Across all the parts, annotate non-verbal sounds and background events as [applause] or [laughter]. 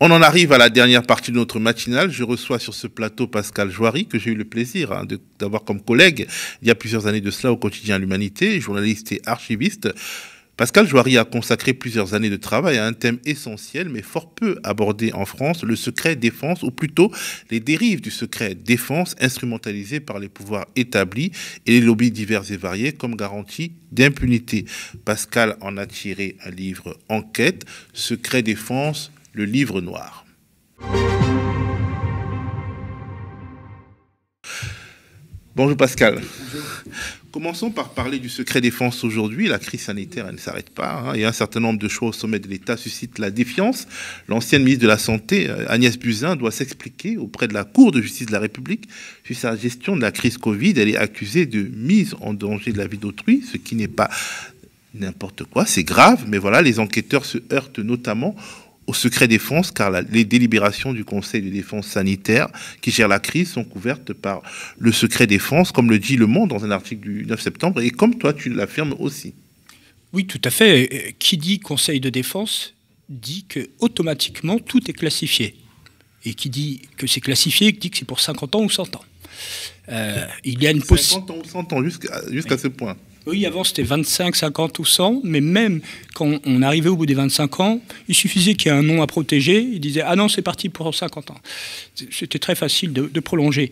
On en arrive à la dernière partie de notre matinale. Je reçois sur ce plateau Pascal Joiry, que j'ai eu le plaisir hein, d'avoir comme collègue il y a plusieurs années de cela au quotidien L'Humanité, journaliste et archiviste. Pascal joari a consacré plusieurs années de travail à un thème essentiel mais fort peu abordé en France, le secret défense, ou plutôt les dérives du secret défense instrumentalisées par les pouvoirs établis et les lobbies divers et variés comme garantie d'impunité. Pascal en a tiré un livre Enquête, Secret défense, le livre noir. Bonjour Pascal. Commençons par parler du secret défense aujourd'hui. La crise sanitaire, elle ne s'arrête pas. Hein. et un certain nombre de choses au sommet de l'État suscitent la défiance. L'ancienne ministre de la Santé, euh, Agnès Buzyn, doit s'expliquer auprès de la Cour de justice de la République sur sa gestion de la crise Covid. Elle est accusée de mise en danger de la vie d'autrui, ce qui n'est pas n'importe quoi. C'est grave, mais voilà, les enquêteurs se heurtent notamment au secret défense, car les délibérations du Conseil de défense sanitaire qui gère la crise sont couvertes par le secret défense, comme le dit Le Monde dans un article du 9 septembre, et comme toi tu l'affirmes aussi. Oui, tout à fait. Euh, qui dit Conseil de défense dit que automatiquement tout est classifié. Et qui dit que c'est classifié, dit que c'est pour 50 ans ou 100 ans. Euh, il y a une possibilité. 50 ans, jusqu'à ce point. Oui, avant c'était 25, 50 ou 100, mais même quand on arrivait au bout des 25 ans, il suffisait qu'il y ait un nom à protéger. Il disait Ah non, c'est parti pour 50 ans. C'était très facile de, prolonger.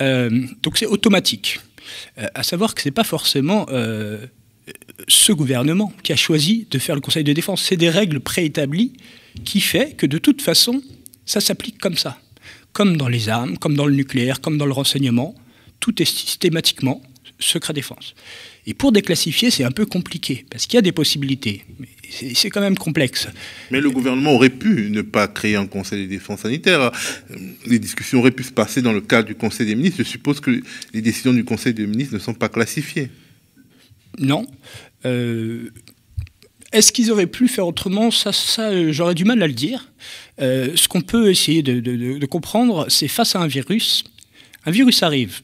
Euh, donc c'est automatique. Euh, à savoir que ce n'est pas forcément ce gouvernement qui a choisi de faire le Conseil de défense. C'est des règles préétablies qui fait que de toute façon, ça s'applique comme ça. Comme dans les armes, comme dans le nucléaire, comme dans le renseignement tout est systématiquement secret défense. Et pour déclassifier, c'est un peu compliqué, parce qu'il y a des possibilités. C'est quand même complexe. Mais le gouvernement aurait pu ne pas créer un conseil de défense sanitaire. Euh, les discussions auraient pu se passer dans le cadre du conseil des ministres. Je suppose que les décisions du conseil des ministres ne sont pas classifiées. Non. Euh, est-ce qu'ils auraient pu faire autrement Ça, j'aurais du mal à le dire. Euh, ce qu'on peut essayer de comprendre, c'est face à un virus, un virus arrive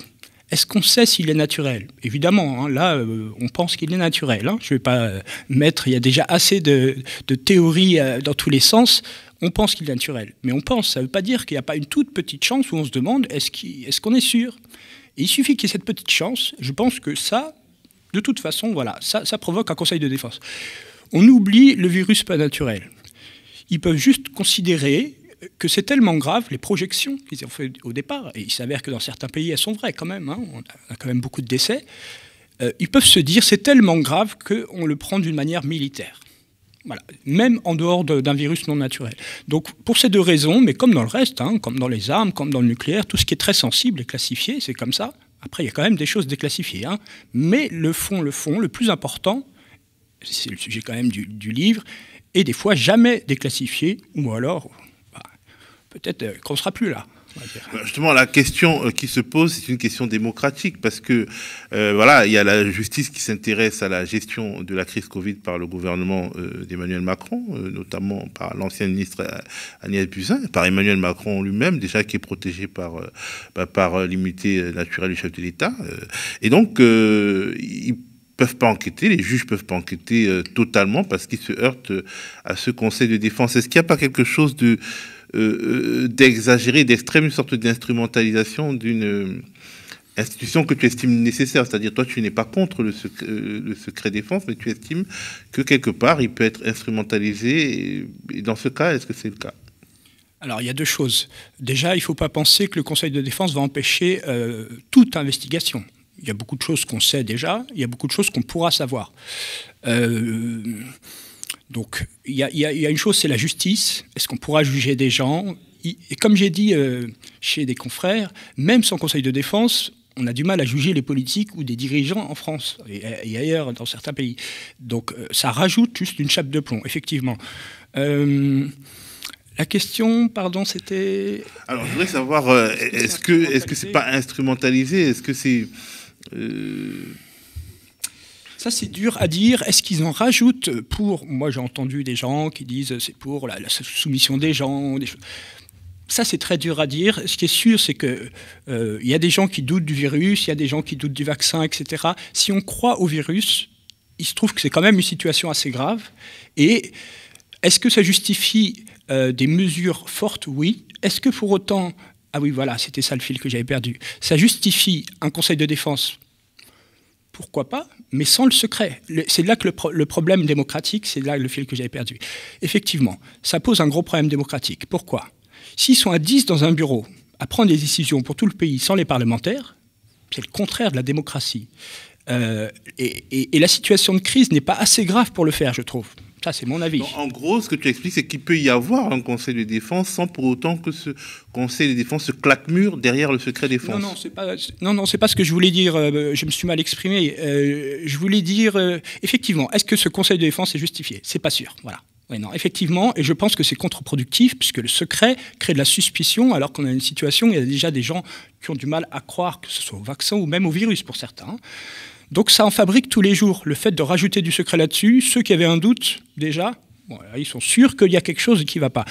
est-ce qu'on sait s'il est naturel Évidemment, hein, là, euh, on pense qu'il est naturel. Hein. Je ne vais pas euh, mettre, il y a déjà assez de, théories euh, dans tous les sens. On pense qu'il est naturel. Mais on pense, ça ne veut pas dire qu'il n'y a pas une toute petite chance où on se demande est-ce qu'on est, est sûr Il suffit qu'il y ait cette petite chance. Je pense que ça, de toute façon, voilà, ça, ça provoque un conseil de défense. On oublie le virus pas naturel. Ils peuvent juste considérer que c'est tellement grave, les projections qu'ils ont fait au départ, et il s'avère que dans certains pays elles sont vraies quand même, hein, on a quand même beaucoup de décès, euh, ils peuvent se dire c'est tellement grave qu'on le prend d'une manière militaire. Voilà. même en dehors d'un virus non naturel. Donc pour ces deux raisons, mais comme dans le reste, hein, comme dans les armes, comme dans le nucléaire, tout ce qui est très sensible est classifié, c'est comme ça. Après, il y a quand même des choses déclassifiées. Hein. Mais le fond, le fond, le plus important, c'est le sujet quand même du, livre, et des fois jamais déclassifié, ou alors peut-être euh, qu'on ne sera plus là. Euh, justement, la question euh, qui se pose, c'est une question démocratique parce que voilà, il y a la justice qui s'intéresse à la gestion de la crise Covid par le gouvernement d'Emmanuel Macron, notamment par l'ancien ministre Agnès Buzyn, par Emmanuel Macron lui-même déjà qui est protégé par bah, par l'immunité naturelle du chef de l'État, et donc ils peuvent pas enquêter, les juges peuvent pas enquêter totalement parce qu'ils se heurtent à ce conseil de défense. Est-ce qu'il n'y a pas quelque chose de, euh, euh, d'exagérer, d'extrême, une sorte d'instrumentalisation d'une euh, institution que tu estimes nécessaire. C'est-à-dire, toi, tu n'es pas contre le secret, défense, mais tu estimes que quelque part, il peut être instrumentalisé. Et, dans ce cas, est-ce que c'est le cas alors il y a deux choses. Déjà, il ne faut pas penser que le Conseil de défense va empêcher toute investigation. Il y a beaucoup de choses qu'on sait déjà, il y a beaucoup de choses qu'on pourra savoir. Euh, donc il y, a, une chose, c'est la justice. Est-ce qu'on pourra juger des gens Et comme j'ai dit euh, chez des confrères, même sans conseil de défense, on a du mal à juger les politiques ou des dirigeants en France et, ailleurs dans certains pays. Donc euh, ça rajoute juste une chape de plomb, effectivement. Euh, la question, pardon, c'était. Alors, je voudrais savoir, est-ce que est-ce que c'est pas instrumentalisé Est-ce que c'est ça, c'est dur à dire. Est-ce qu'ils en rajoutent pour. Moi, j'ai entendu des gens qui disent c'est pour la, soumission des gens, des Ça, c'est très dur à dire. Ce qui est sûr, c'est qu'il euh, il y a des gens qui doutent du virus, il y a des gens qui doutent du vaccin, etc. Si on croit au virus, il se trouve que c'est quand même une situation assez grave. Et est-ce que ça justifie euh, des mesures fortes Oui. Est-ce que pour autant ah oui, voilà, c'était ça le fil que j'avais perdu. Ça justifie un conseil de défense pourquoi pas, mais sans le secret. C'est là que le, problème démocratique, c'est là le fil que j'avais perdu. Effectivement, ça pose un gros problème démocratique. Pourquoi S'ils sont à 10 dans un bureau à prendre des décisions pour tout le pays sans les parlementaires, c'est le contraire de la démocratie. Euh, et la situation de crise n'est pas assez grave pour le faire, je trouve. Ça, c'est mon avis. en gros, ce que tu expliques, c'est qu'il peut y avoir un conseil de défense sans pour autant que ce conseil de défense se claque-mur derrière le secret défense. Non, non, c'est pas, pas ce que je voulais dire. Euh, je me suis mal exprimé. Euh, je voulais dire, euh, effectivement, est-ce que ce conseil de défense est justifié C'est pas sûr. Voilà. Oui, non, effectivement, et je pense que c'est contre-productif, puisque le secret crée de la suspicion, alors qu'on a une situation où il y a déjà des gens qui ont du mal à croire que ce soit au vaccin ou même au virus pour certains. Donc ça en fabrique tous les jours. Le fait de rajouter du secret là-dessus, ceux qui avaient un doute déjà, ils sont sûrs qu'il y a quelque chose qui ne va pas.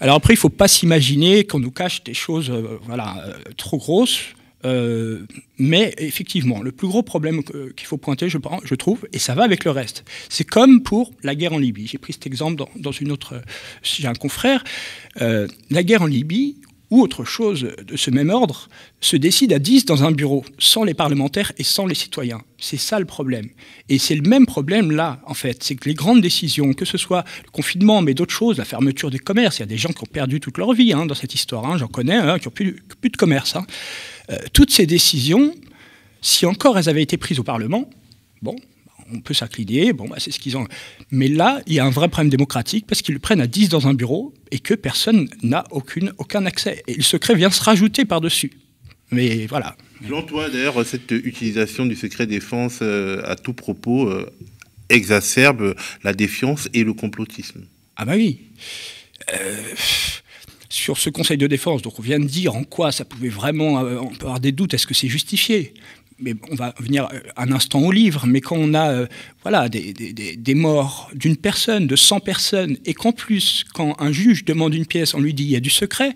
Alors après, il ne faut pas s'imaginer qu'on nous cache des choses euh, voilà, euh, trop grosses. Euh, mais effectivement, le plus gros problème qu'il faut pointer, je, je trouve, et ça va avec le reste, c'est comme pour la guerre en Libye. J'ai pris cet exemple dans, dans une autre. J'ai un confrère. la guerre en Libye, ou autre chose de ce même ordre, se décide à 10 dans un bureau, sans les parlementaires et sans les citoyens. C'est ça le problème. Et c'est le même problème là, en fait. C'est que les grandes décisions, que ce soit le confinement, mais d'autres choses, la fermeture des commerces, il y a des gens qui ont perdu toute leur vie hein, dans cette histoire, hein, j'en connais, hein, qui n'ont plus, plus, de commerce. Euh, toutes ces décisions, si encore elles avaient été prises au Parlement, bon, on peut s'incliner, bon, bah, c'est ce qu'ils ont. Mais là, il y a un vrai problème démocratique parce qu'ils le prennent à 10 dans un bureau et que personne n'a aucun accès. Et le secret vient se rajouter par-dessus. Mais voilà. Jean, toi, d'ailleurs, cette utilisation du secret défense euh, à tout propos euh, exacerbe la défiance et le complotisme. Ah bah oui. Euh, sur ce Conseil de défense, donc on vient de dire en quoi ça pouvait vraiment... on peut avoir des doutes, est-ce que c'est justifié on va venir euh, un instant au livre, mais quand on a euh, voilà, des, morts d'une personne, de 100 personnes, et qu'en plus, quand un juge demande une pièce, on lui dit il y a du secret,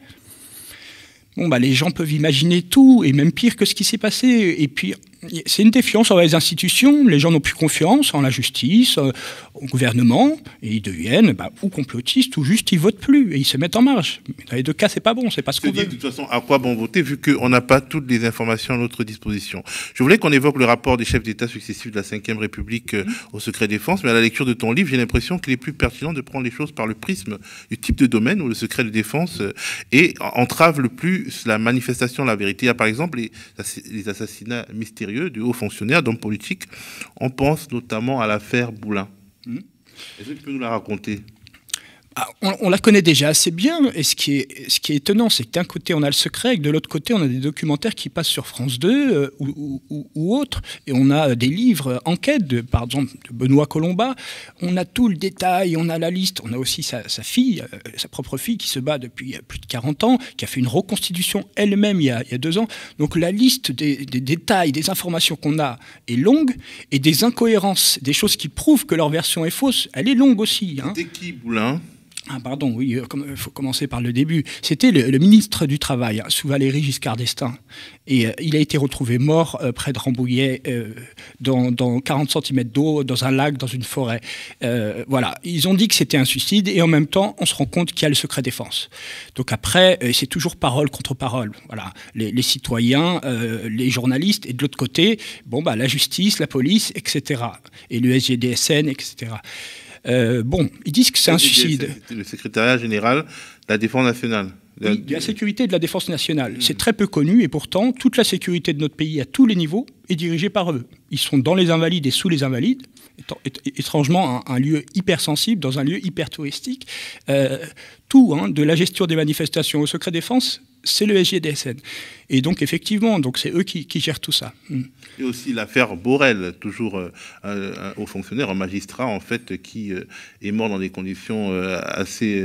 bon, bah, les gens peuvent imaginer tout, et même pire que ce qui s'est passé. Et puis, c'est une défiance envers les institutions. Les gens n'ont plus confiance en la justice, euh, au gouvernement, et ils deviennent bah, ou complotistes ou juste ils votent plus et ils se mettent en marge. dans les deux cas, c'est pas bon, c'est pas ce qu'on veut. De toute façon, à quoi bon voter vu qu'on n'a pas toutes les informations à notre disposition Je voulais qu'on évoque le rapport des chefs d'État successifs de la Ve République euh, mhm. au secret défense, mais à la lecture de ton livre, j'ai l'impression qu'il est plus pertinent de prendre les choses par le prisme du type de domaine où le secret de défense euh, entrave le plus la manifestation de la vérité. Il y a par exemple les, les assassinats mystérieux du haut fonctionnaire, d'homme politique. On pense notamment à l'affaire Boulin. Hmm. Est-ce que tu peux nous la raconter ah, on, la connaît déjà assez bien. Et ce qui est, ce qui est étonnant, c'est que d'un côté, on a le secret, et de l'autre côté, on a des documentaires qui passent sur France 2 euh, ou, ou, autres. Et on a euh, des livres euh, enquêtes, par exemple, de Benoît Colomba. On a tout le détail, on a la liste. On a aussi sa, fille, sa propre fille, qui se bat depuis plus de 40 ans, qui a fait une reconstitution elle-même il, y a deux ans. Donc la liste des, détails, des informations qu'on a est longue et des incohérences, des choses qui prouvent que leur version est fausse, elle est longue aussi. Hein. qui, Boulin ah pardon, oui, il euh, euh, faut commencer par le début. C'était le, ministre du Travail, hein, sous valérie Giscard d'Estaing. Et euh, il a été retrouvé mort près de Rambouillet, dans, 40 cm d'eau, dans un lac, dans une forêt. voilà, ils ont dit que c'était un suicide, et en même temps, on se rend compte qu'il y a le secret défense. Donc après, c'est toujours parole contre parole. Voilà, les, citoyens, les journalistes, et de l'autre côté, bon, bah, la justice, la police, etc. Et le SGDSN, etc. Euh, bon, ils disent que c'est un suicide. Le secrétariat général de la défense nationale. la... sécurité de la défense nationale. Mm. C'est très peu connu et pourtant, toute la sécurité de notre pays à tous les niveaux est dirigée par eux. Ils sont dans les invalides et sous les invalides. Étrangement, un, lieu hypersensible, dans un lieu hyper touristique. Euh, tout, hein, de la gestion des manifestations au secret défense, c'est le SGDSN. Et donc, effectivement, donc c'est eux qui, gèrent tout ça. Mm. Et aussi l'affaire Borel, toujours euh, un, haut fonctionnaire, un magistrat, en fait, qui euh, est mort dans des conditions euh, assez,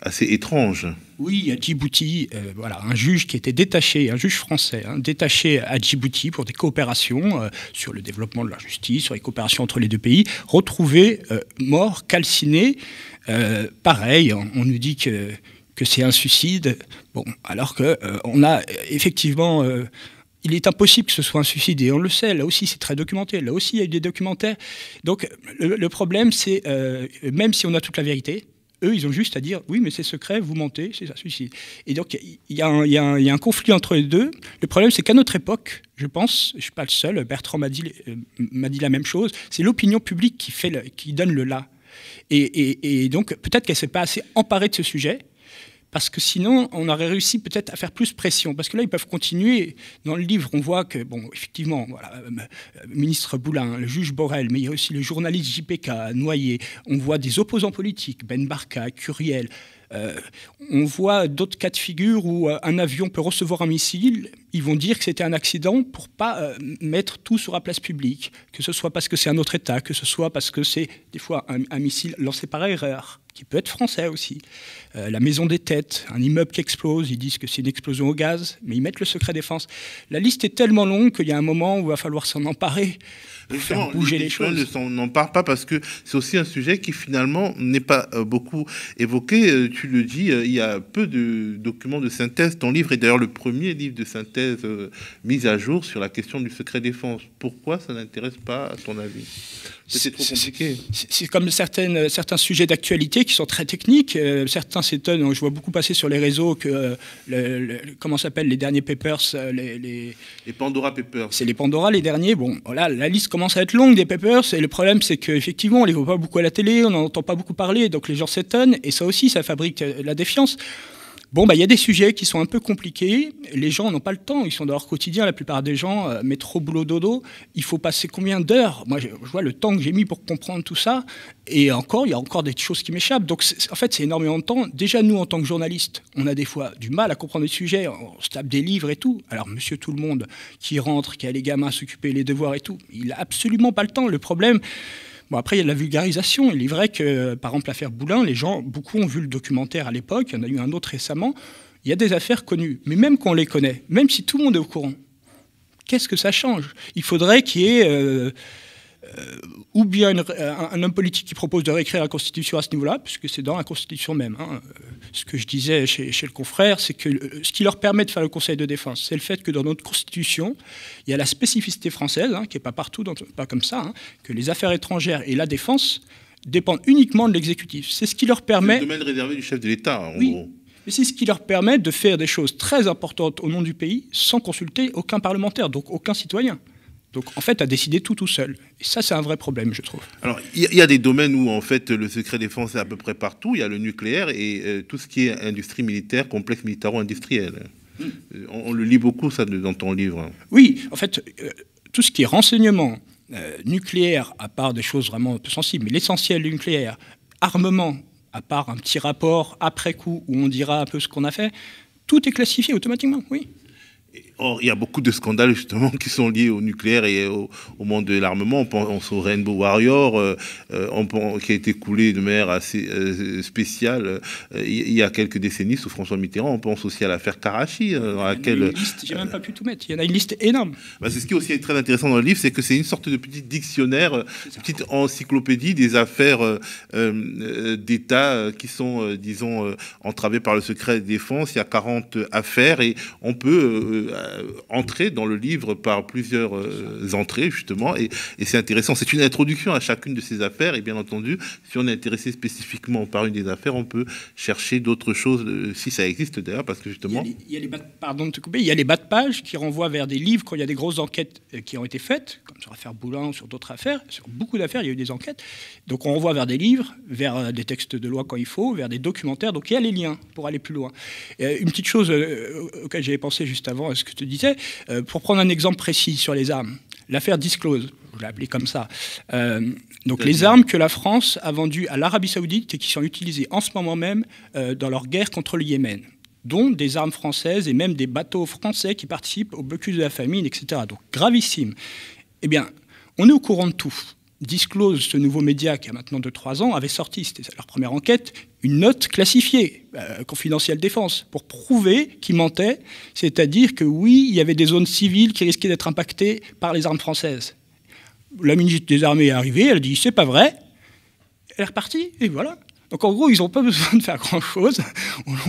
assez étranges. Oui, à Djibouti, voilà, un juge qui était détaché, un juge français, hein, détaché à Djibouti pour des coopérations sur le développement de la justice, sur les coopérations entre les deux pays, retrouvé mort, calciné. pareil, on, nous dit que que c'est un suicide. Bon, alors que euh, on a euh, effectivement. Euh, il est impossible que ce soit un suicide, et on le sait, là aussi c'est très documenté, là aussi il y a eu des documentaires. Donc le, problème c'est, même si on a toute la vérité, eux, ils ont juste à dire oui, mais c'est secret, vous mentez, c'est un suicide. Et donc, il y, a un conflit entre les deux. Le problème, c'est qu'à notre époque, je pense, je ne suis pas le seul, Bertrand m'a dit, m'a dit, la même chose, c'est l'opinion publique qui, fait le, qui donne le là. Et, et donc, peut-être qu'elle ne s'est pas assez emparée de ce sujet parce que sinon, on aurait réussi peut-être à faire plus pression, parce que là, ils peuvent continuer. Dans le livre, on voit que, bon, effectivement, voilà, euh, euh, ministre Boulin, le juge Borrell, mais il y a aussi le journaliste JPK, Noyer, on voit des opposants politiques, Ben Barca, Curiel. Euh, on voit d'autres cas de figure où un avion peut recevoir un missile, ils vont dire que c'était un accident pour pas mettre tout sur la place publique, que ce soit parce que c'est un autre État, que ce soit parce que c'est des fois un missile lancé par erreur qui peut être français aussi. Euh, la maison des têtes, un immeuble qui explose, ils disent que c'est une explosion au gaz, mais ils mettent le secret défense. La liste est tellement longue qu'il y a un moment où il va falloir s'en emparer. faire bouger les choses. ne s'en empare pas parce que c'est aussi un sujet qui finalement n'est pas euh, beaucoup évoqué. Euh, tu le dis, il y a peu de documents de synthèse. Ton livre est d'ailleurs le premier livre de synthèse mis à jour sur la question du secret défense. Pourquoi ça n'intéresse pas à ton avis c'est comme certaines, certains sujets d'actualité qui sont très techniques. Euh, certains s'étonnent, je vois beaucoup passer sur les réseaux que, euh, comment s'appellent les derniers papers euh, les, les, Pandora Papers. C'est les Pandora, les derniers. Bon, voilà, la liste commence à être longue des papers. Et le problème, c'est qu'effectivement, on les voit pas beaucoup à la télé, on n'en entend pas beaucoup parler. Donc les gens s'étonnent. Et ça aussi, ça fabrique la défiance. Bon, bah, il y a des sujets qui sont un peu compliqués. Les gens n'ont pas le temps. Ils sont dans leur quotidien. La plupart des gens, euh, mettent trop boulot, dodo. Il faut passer combien d'heures Moi, je, vois le temps que j'ai mis pour comprendre tout ça. Et encore, il y a encore des choses qui m'échappent. Donc, en fait, c'est énormément de temps. Déjà, nous, en tant que journalistes, on a des fois du mal à comprendre les sujets. On se tape des livres et tout. Alors, monsieur tout le monde qui rentre, qui a les gamins à s'occuper, les devoirs et tout, il n'a absolument pas le temps. Le problème, Bon, après, il y a de la vulgarisation. Il est vrai que, par exemple, l'affaire Boulin, les gens, beaucoup ont vu le documentaire à l'époque, il y en a eu un autre récemment. Il y a des affaires connues, mais même qu'on les connaît, même si tout le monde est au courant, qu'est-ce que ça change Il faudrait qu'il y ait. Euh, euh, ou bien euh, un, homme politique qui propose de réécrire la Constitution à ce niveau-là, puisque c'est dans la Constitution même. Hein. Euh, ce que je disais chez, le confrère, c'est que ce qui leur permet de faire le Conseil de défense, c'est le fait que dans notre Constitution, il y a la spécificité française, hein, qui n'est pas partout, pas comme ça, hein, que les affaires étrangères et la défense dépendent uniquement de l'exécutif. C'est ce qui leur permet... C'est le domaine réservé du chef de l'État, en oui. gros. Mais c'est ce qui leur permet de faire des choses très importantes au nom du pays sans consulter aucun parlementaire, donc aucun citoyen. Donc en fait, à décider tout tout seul. Et ça, c'est un vrai problème, je trouve. Alors, il y, a des domaines où en fait le secret défense est à peu près partout. Il y a le nucléaire et euh, tout ce qui est industrie militaire, complexe militaro-industriel. Hmm. On, le lit beaucoup, ça, dans ton livre. Oui, en fait, euh, tout ce qui est renseignement euh, nucléaire, à part des choses vraiment un peu sensibles, mais l'essentiel nucléaire, armement, à part un petit rapport après coup où on dira un peu ce qu'on a fait, tout est classifié automatiquement, oui. Or, il y a beaucoup de scandales justement qui sont liés au nucléaire et au, monde de l'armement. On pense au Rainbow Warrior, euh, euh, on qui a été coulé de manière assez euh, spéciale il y a quelques décennies sous François Mitterrand. On pense aussi à l'affaire Karachi, dans laquelle. J'ai même pas pu tout mettre. Il y en a une liste énorme. Bah, c'est ce qui est aussi très intéressant dans le livre, c'est que c'est une sorte de petit dictionnaire, petite encyclopédie des affaires d'État qui sont, disons, entravées par le secret défense. Il y a 40 affaires et on peut euh, Entrer dans le livre par plusieurs euh, entrées, justement, et, c'est intéressant. C'est une introduction à chacune de ces affaires, et bien entendu, si on est intéressé spécifiquement par une des affaires, on peut chercher d'autres choses, euh, si ça existe d'ailleurs, parce que justement... Il y, a les, bas de, pardon de te couper, il y a les bas de page qui renvoient vers des livres quand il y a des grosses enquêtes qui ont été faites, comme sur l'affaire ou sur d'autres affaires, sur beaucoup d'affaires, il y a eu des enquêtes. Donc on renvoie vers des livres, vers des textes de loi quand il faut, vers des documentaires, donc il y a les liens pour aller plus loin. une petite chose auquel j'avais pensé juste avant, est-ce que te disais. Euh, pour prendre un exemple précis sur les armes, l'affaire Disclose, je l'ai comme ça. Euh, donc les armes que la France a vendues à l'Arabie saoudite et qui sont utilisées en ce moment même euh, dans leur guerre contre le Yémen dont des armes françaises et même des bateaux français qui participent au blocus de la famine, etc. Donc gravissime. Eh bien, on est au courant de tout. Disclose, ce nouveau média qui a maintenant 2-3 ans, avait sorti, c'était leur première enquête, une note classifiée, euh, confidentielle défense, pour prouver qu'ils mentaient, c'est-à-dire que oui, il y avait des zones civiles qui risquaient d'être impactées par les armes françaises. La ministre des Armées est arrivée, elle dit c'est pas vrai, elle est repartie, et voilà. Donc en gros, ils n'ont pas [laughs] besoin de faire grand-chose.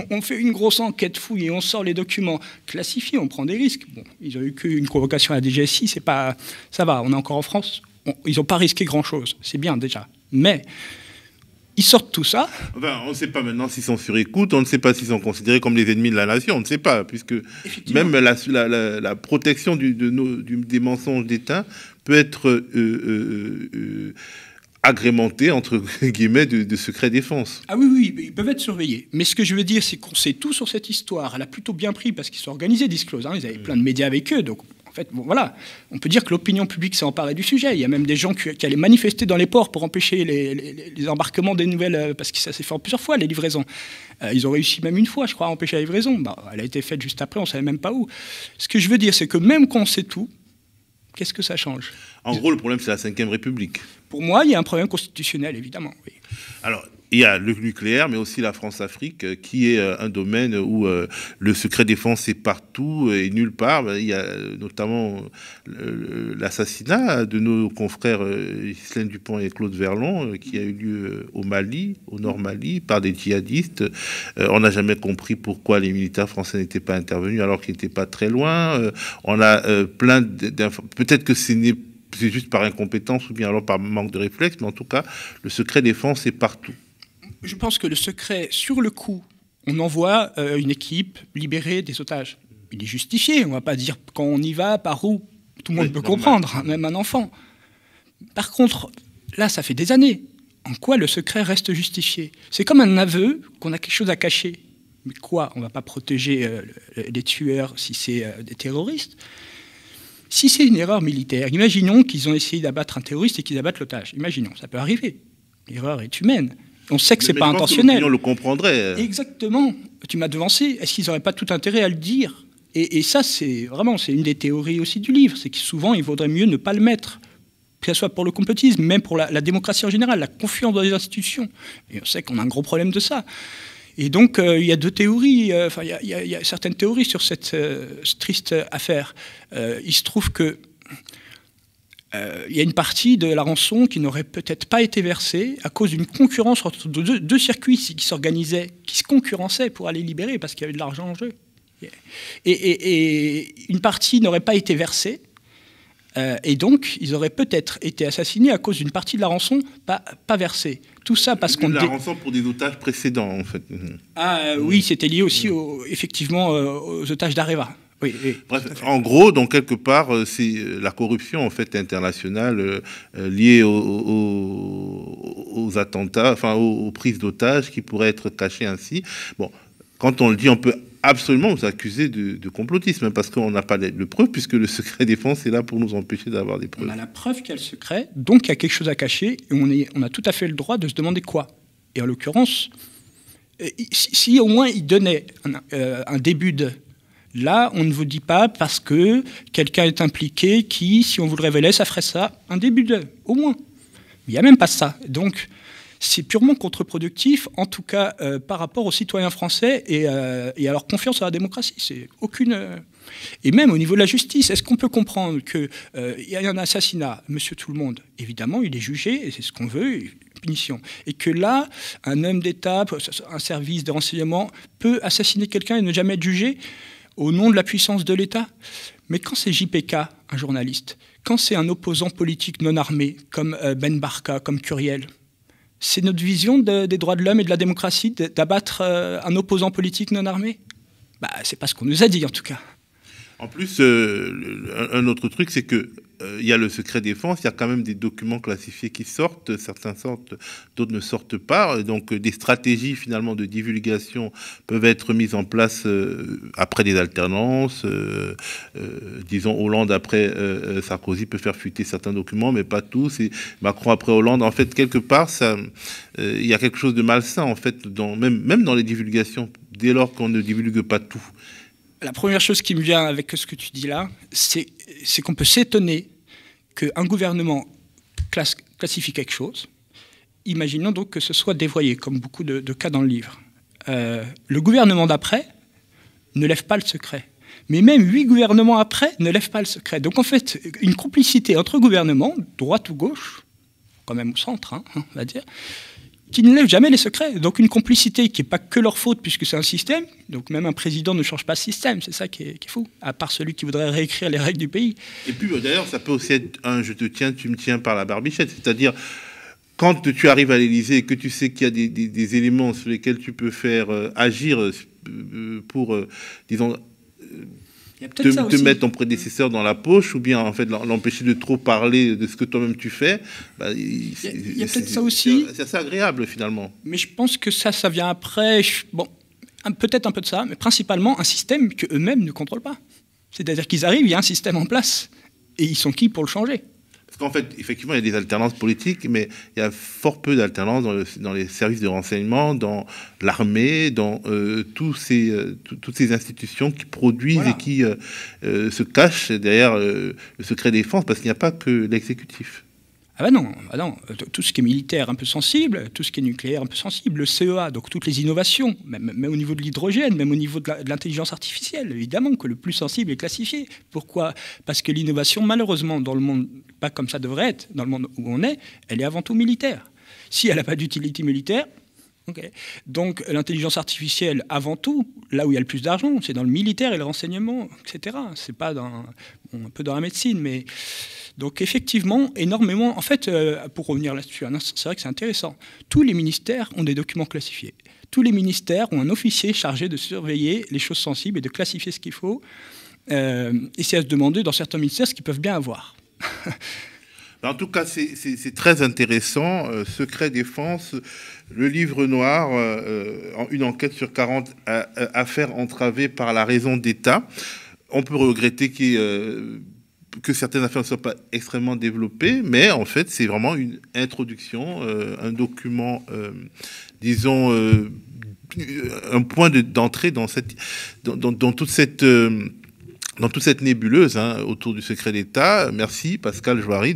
On fait une grosse enquête et on sort les documents classifiés, on prend des risques. Bon, ils n'ont eu qu'une convocation à la DGSI, c'est pas, ça va, on est encore en France, ils n'ont pas risqué grand-chose. C'est bien déjà. Mais ils sortent tout ça. on ne sait pas maintenant s'ils sont sur écoute, on ne sait pas s'ils sont considérés comme les ennemis de la nation, on ne sait pas, puisque même la, la, protection de nos, des mensonges d'État peut être euh, euh, euh, agrémentée, entre [laughs] guillemets, de, secret défense. Ah oui, oui, ils peuvent être surveillés. Mais ce que je veux dire, c'est qu'on sait tout sur cette histoire. Elle a plutôt bien pris parce qu'ils sont organisés, Disclose. Hein. Ils avaient mm. plein de médias avec eux, donc en fait, voilà, on peut dire que l'opinion publique s'est emparée du sujet. Il y a même des gens qui, allaient manifester dans les ports pour empêcher les, embarquements des nouvelles, euh, parce que ça s'est fait plusieurs fois, les livraisons. Euh, ils ont réussi même une fois, je crois, à empêcher la livraison. Bah, elle a été faite juste après, on ne savait même pas où. Ce que je veux dire, c'est que même quand on sait tout, qu'est-ce que ça change En gros, le problème, c'est la Ve République. Pour moi, il y a un problème constitutionnel, évidemment. Oui. Alors, il y a le nucléaire, mais aussi la France-Afrique, euh, qui est euh, un domaine où euh, le secret défense est partout et nulle part. Ben, il y a notamment l'assassinat de nos confrères Ghislaine Dupont et Claude Verlon, qui a eu lieu au Mali, au Nord-Mali, par des djihadistes. On n'a jamais compris pourquoi les militaires français n'étaient pas intervenus alors qu'ils n'étaient pas très loin. On a plein d'informations. Peut-être que c'est juste par incompétence ou bien alors par manque de réflexe, mais en tout cas, le secret défense est partout je pense que le secret, sur le coup, on envoie euh, une équipe libérer des otages. Il est justifié, on ne va pas dire quand on y va, par où. Tout le monde peut comprendre, hein, même un enfant. Par contre, là, ça fait des années. En quoi le secret reste justifié C'est comme un aveu qu'on a quelque chose à cacher. Mais quoi On ne va pas protéger euh, les tueurs si c'est euh, des terroristes. Si c'est une erreur militaire, imaginons qu'ils ont essayé d'abattre un terroriste et qu'ils abattent l'otage. Imaginons, ça peut arriver. L'erreur est humaine. On sait que c'est pas intentionnel. on le comprendrait. Exactement. Tu m'as devancé. Est-ce qu'ils n'auraient pas tout intérêt à le dire et, ça, c'est vraiment, c'est une des théories aussi du livre, c'est que souvent, il vaudrait mieux ne pas le mettre, que ce soit pour le complotisme, même pour la, démocratie en général, la confiance dans les institutions. Et on sait qu'on a un gros problème de ça. Et donc, euh, il y a deux théories, euh, enfin, il y, a certaines théories sur cette euh, triste affaire. il se trouve que euh, il y a une partie de la rançon qui n'aurait peut-être pas été versée à cause d'une concurrence entre deux, circuits qui s'organisaient, qui se concurrençaient pour aller libérer parce qu'il y avait de l'argent en jeu. Et, une partie n'aurait pas été versée, euh, et donc ils auraient peut-être été assassinés à cause d'une partie de la rançon pas, versée. Tout ça parce qu'on... La rançon pour des otages précédents, en fait. Ah oui, c'était lié aussi, effectivement, euh, aux otages d'Areva en gros, donc quelque part, euh, c'est euh, la corruption en fait internationale euh, liée aux, attentats, enfin aux, prises d'otages qui pourraient être cachées ainsi. Bon, quand on le dit, on peut absolument vous accuser de, complotisme, hein, parce qu'on n'a pas de preuves, puisque le secret défense est là pour nous empêcher d'avoir des preuves. On a la preuve qu'il y a le secret, donc il y a quelque chose à cacher, et on, on a tout à fait le droit de se demander quoi. Et en l'occurrence, si, au moins il donnait un début de, Là, on ne vous dit pas parce que quelqu'un est impliqué qui, si on vous le révélait, ça ferait ça un début de, au moins. Il n'y a même pas ça. Donc, c'est purement contre-productif, en tout cas euh, par rapport aux citoyens français et, euh, à leur confiance à la démocratie. C'est aucune. Euh, et même au niveau de la justice, est-ce qu'on peut comprendre qu'il y a un assassinat, monsieur tout le monde Évidemment, il est jugé, et c'est ce qu'on veut, punition. Et que là, un homme d'État, un service de renseignement peut assassiner quelqu'un et ne jamais être jugé au nom de la puissance de l'État. Mais quand c'est JPK, un journaliste, quand c'est un opposant politique non armé, comme euh, Ben Barka, comme Curiel, c'est notre vision des droits de l'homme et de la démocratie d'abattre euh, un opposant politique non armé Bah, c'est pas ce qu'on nous a dit en tout cas. En plus, euh, un autre truc, c'est que il euh, y a le secret défense, il y a quand même des documents classifiés qui sortent, certains sortent, d'autres ne sortent pas. Donc euh, des stratégies finalement de divulgation peuvent être mises en place euh, après des alternances. disons Hollande après Sarkozy peut faire fuiter certains documents, mais pas tous. Et Macron après Hollande, en fait quelque part, il y a quelque chose de malsain en fait, même dans les divulgations, dès lors qu'on ne divulgue pas tout la première chose qui me vient avec ce que tu dis là, c'est qu'on peut s'étonner qu'un gouvernement classifie quelque chose. Imaginons donc que ce soit dévoyé, comme beaucoup de, cas dans le livre. Euh, le gouvernement d'après ne lève pas le secret. Mais même huit gouvernements après ne lèvent pas le secret. Donc en fait, une complicité entre gouvernements, droite ou gauche, quand même au centre, hein, on va dire, qui ne lèvent jamais les secrets. Donc une complicité qui n'est pas que leur faute puisque c'est un système. Donc même un président ne change pas de système, c'est ça qui est, fou. À part celui qui voudrait réécrire les règles du pays. Et puis euh, d'ailleurs, ça peut aussi être un je te tiens, tu me tiens par la barbichette. C'est-à-dire quand tu arrives à l'Élysée et que tu sais qu'il y a des, éléments sur lesquels tu peux faire euh, agir euh, pour, disons te, mettre ton prédécesseur dans la poche ou bien en fait l'empêcher de trop parler de ce que toi-même tu fais. Bah, il y a, peut-être ça aussi. C'est assez agréable finalement. Mais je pense que ça, ça vient après. bon, peut-être un peu de ça, mais principalement un système que eux-mêmes ne contrôlent pas. C'est-à-dire qu'ils arrivent, il y a un système en place et ils sont qui pour le changer qu'en fait, effectivement, il y a des alternances politiques, mais il y a fort peu d'alternances dans, les services de renseignement, dans l'armée, dans euh, euh, toutes ces institutions qui produisent et qui euh, se cachent derrière le secret défense, parce qu'il n'y a pas que l'exécutif. Ah bah non, bah euh, tout ce qui est militaire un peu sensible, tout ce qui est nucléaire un peu sensible, le CEA, donc toutes les innovations, même au niveau de l'hydrogène, même au niveau de l'intelligence artificielle, évidemment que le plus sensible est classifié. Pourquoi Parce que l'innovation, malheureusement, dans le monde, pas comme ça devrait être, dans le monde où on est, elle est avant tout militaire. Si elle n'a pas d'utilité militaire, donc l'intelligence artificielle, avant tout, là où il y a le plus d'argent, c'est dans le militaire et le renseignement, etc. C'est pas dans, un peu dans la médecine, mais donc effectivement, énormément. En fait, euh, pour revenir là-dessus, c'est vrai que c'est intéressant. Tous les ministères ont des documents classifiés. Tous les ministères ont un officier chargé de surveiller les choses sensibles et de classifier ce qu'il faut. Euh, et c'est à se demander dans certains ministères ce qu'ils peuvent bien avoir. [laughs] en tout cas, c'est très intéressant. Euh, secret défense, le livre noir, euh, euh, une enquête sur 40 affaires entravées par la raison d'État. On peut regretter euh, que certaines affaires ne soient pas extrêmement développées, mais en fait, c'est vraiment une introduction, un document, disons, un point d'entrée dans, toute cette nébuleuse hein, autour du secret d'État. Merci Pascal Joary.